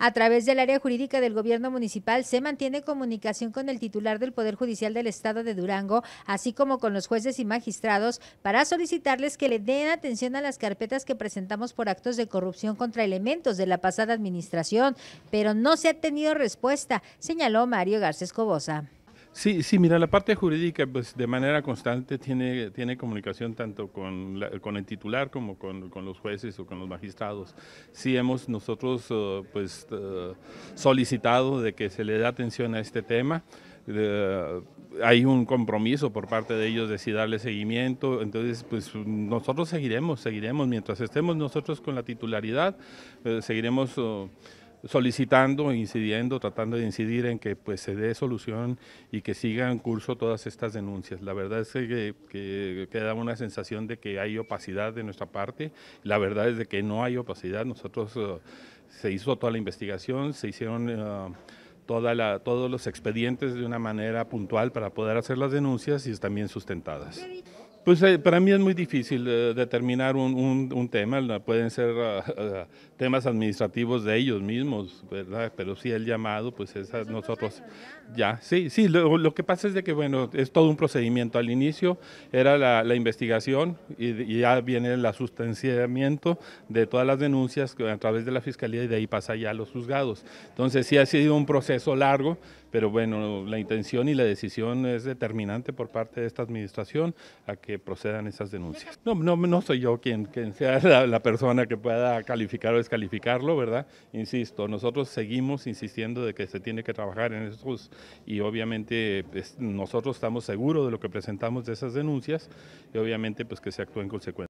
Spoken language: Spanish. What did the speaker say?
A través del área jurídica del gobierno municipal se mantiene comunicación con el titular del Poder Judicial del Estado de Durango, así como con los jueces y magistrados, para solicitarles que le den atención a las carpetas que presentamos por actos de corrupción contra elementos de la pasada administración, pero no se ha tenido respuesta, señaló Mario Garcés Escobosa. Sí, sí, mira, la parte jurídica pues de manera constante tiene, tiene comunicación tanto con, con el titular como con, los jueces o con los magistrados. Sí hemos nosotros eh, pues eh, solicitado de que se le dé atención a este tema. Eh, hay un compromiso por parte de ellos de si darle seguimiento, entonces pues nosotros seguiremos, seguiremos, mientras estemos nosotros con la titularidad, seguiremos solicitando, incidiendo, tratando de incidir en que pues se dé solución y que sigan en curso todas estas denuncias. La verdad es que, que, una sensación de que hay opacidad de nuestra parte, la verdad es de que no hay opacidad, nosotros eh, se hizo toda la investigación, se hicieron... Eh, toda todos los expedientes de una manera puntual para poder hacer las denuncias y también sustentadas. Pues eh, para mí es muy difícil eh, determinar un, tema, pueden ser ah, ah, temas administrativos de ellos mismos, ¿verdad? Pero si el llamado, pues es pues, nosotros ya, sí, sí, lo, que pasa es de que, bueno, es todo un procedimiento. Al inicio era la, investigación y, ya viene el sustanciamiento de todas las denuncias a través de la Fiscalía y de ahí pasa ya a los juzgados. Entonces sí ha sido un proceso largo, pero bueno, la intención y la decisión es determinante por parte de esta administración a que procedan esas denuncias. No, no, no soy yo quien, sea la, persona que pueda calificar o descalificarlo, ¿verdad? Insisto, nosotros seguimos insistiendo de que se tiene que trabajar en estos y obviamente pues, nosotros estamos seguros de lo que presentamos de esas denuncias y obviamente pues que se actúe en consecuencia.